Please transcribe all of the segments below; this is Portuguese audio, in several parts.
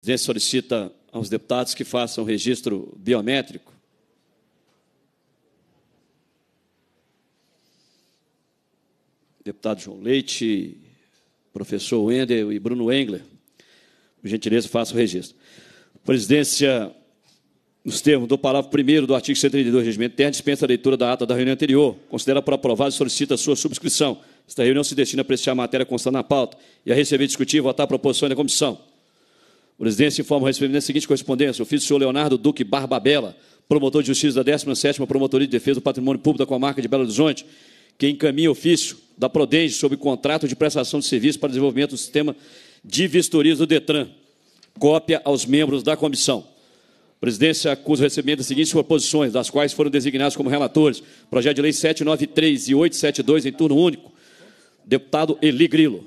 A presidência solicita aos deputados que façam registro biométrico. Deputado João Leite, professor Wendel e Bruno Engler, por gentileza, façam o registro. Presidência, nos termos do parágrafo 1 do artigo 132 do Regimento Interno, dispensa a leitura da ata da reunião anterior. Considera por aprovada e solicita a sua subscrição. Esta reunião se destina a apreciar a matéria constante na pauta e a receber, discutir e votar a proposição da comissão. O presidente informa o recebimento da é seguinte correspondência. Ofício do senhor Leonardo Duque Barbabella, promotor de justiça da 17ª Promotoria de Defesa do Patrimônio Público da Comarca de Belo Horizonte, que encaminha ofício da Prodenge sobre contrato de prestação de serviço para desenvolvimento do sistema de vistorias do DETRAN. Cópia aos membros da comissão. presidência acusa o recebimento das seguintes proposições, das quais foram designados como relatores projeto de lei 793 e 872 em turno único. Deputado Eli Grilo.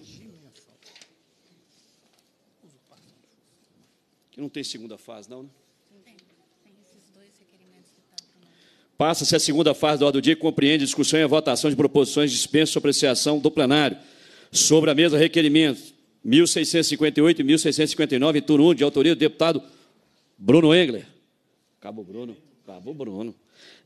Não tem segunda fase, não, né? Tá Passa-se a segunda fase ordem do dia, que compreende discussão e votação de proposições de dispensa sobre apreciação do plenário. Sobre a mesa, requerimentos 1658 e 1659, turno 1, de autoria do deputado Bruno Engler. Acabou Bruno. Acabou Bruno.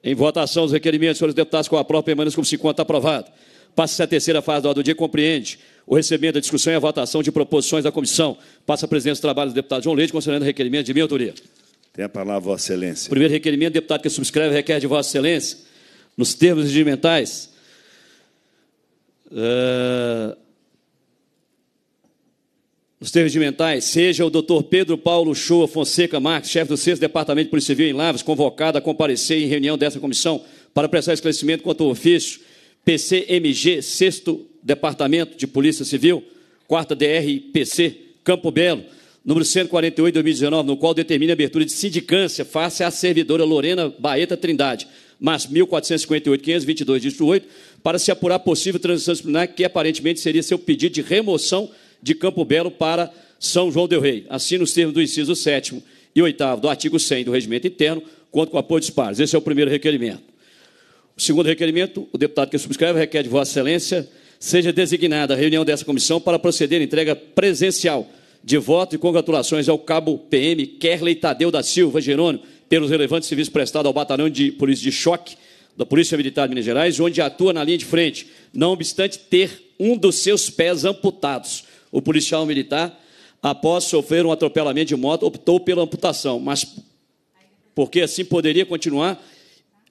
Em votação, os requerimentos, senhores deputados, com a própria permanência, como se encontra aprovado. Passa-se a terceira fase da ordem do dia, compreende o recebimento, da discussão e a votação de proposições da comissão. Passa a presidência do trabalho do deputado João Leite, considerando o requerimento de minha autoria. Tem a palavra, Vossa Excelência. Primeiro requerimento, deputado que subscreve, requer de Vossa Excelência, nos termos regimentais, uh, nos termos regimentais, seja o doutor Pedro Paulo Shoa Fonseca Marques, chefe do 6 Departamento de Polícia Civil em Lavras, convocado a comparecer em reunião dessa comissão para prestar esclarecimento quanto ao ofício PCMG, 6 Departamento de Polícia Civil, 4 DRPC, Campo Belo, número 148 de 2019, no qual determina a abertura de sindicância face à servidora Lorena Baeta Trindade, mas 1458522 8, para se apurar possível transição disciplinar, que aparentemente seria seu pedido de remoção de Campo Belo para São João Del Rei. Assim, nos termos do inciso 7 e 8 do artigo 100 do Regimento Interno, quanto com apoio dos pares. Esse é o primeiro requerimento. Segundo requerimento, o deputado que subscreve requer de Vossa Excelência seja designada a reunião dessa comissão para proceder à entrega presencial de voto e congratulações ao cabo PM Kerley Tadeu da Silva Jerônimo pelos relevantes serviços prestados ao batalhão de polícia de choque da Polícia Militar de Minas Gerais, onde atua na linha de frente, não obstante ter um dos seus pés amputados. O policial militar, após sofrer um atropelamento de moto, optou pela amputação, mas porque assim poderia continuar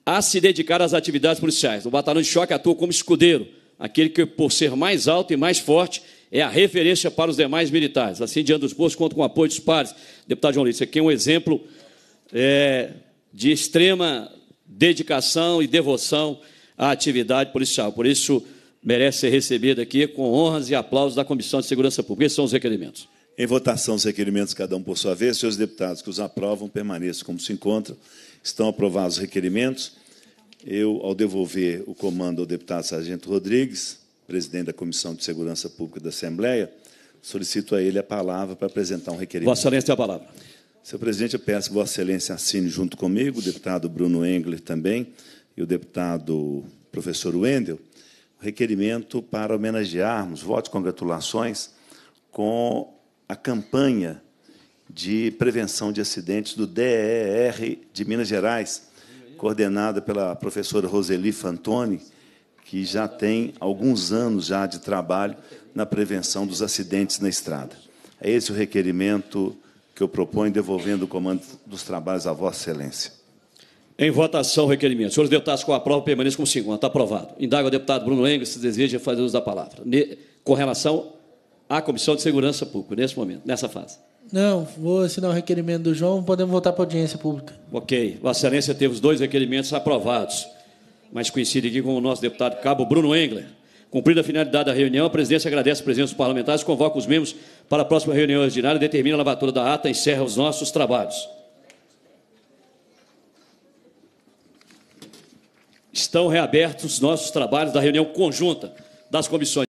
a se dedicar às atividades policiais. O batalhão de choque atua como escudeiro, aquele que, por ser mais alto e mais forte, é a referência para os demais militares. Assim, diante dos postos, conta com o apoio dos pares. Deputado João Lito, isso aqui é um exemplo é, de extrema dedicação e devoção à atividade policial. Por isso, merece ser recebido aqui com honras e aplausos da Comissão de Segurança Pública. Esses são os requerimentos. Em votação, os requerimentos, cada um por sua vez. Senhores deputados que os aprovam, permaneçam como se encontram. Estão aprovados os requerimentos. Eu, ao devolver o comando ao deputado Sargento Rodrigues, presidente da Comissão de Segurança Pública da Assembleia, solicito a ele a palavra para apresentar um requerimento. Vossa Excelência tem a palavra. Senhor presidente, eu peço que Vossa Excelência assine junto comigo, o deputado Bruno Engler também e o deputado professor Wendel, o requerimento para homenagearmos, votos congratulações, com a campanha de prevenção de acidentes do DER de Minas Gerais, coordenada pela professora Roseli Fantoni, que já tem alguns anos já de trabalho na prevenção dos acidentes na estrada. É esse o requerimento que eu proponho, devolvendo o comando dos trabalhos à Vossa Excelência. Em votação, o requerimento. Senhores deputados, com a prova, permaneçam segundo. Está aprovado. Indaga o deputado Bruno Engels se deseja fazer uso da palavra. com relação à Comissão de Segurança Pública, nesse momento, nessa fase. Não, vou assinar o requerimento do João, podemos voltar para a audiência pública. Ok. Vossa Excelência teve os dois requerimentos aprovados, mas coincide aqui com o nosso deputado cabo Bruno Engler. Cumprida a finalidade da reunião, a presidência agradece a presença dos parlamentares, convoca os membros para a próxima reunião ordinária, determina a lavatura da ata e encerra os nossos trabalhos. Estão reabertos os nossos trabalhos da reunião conjunta das comissões.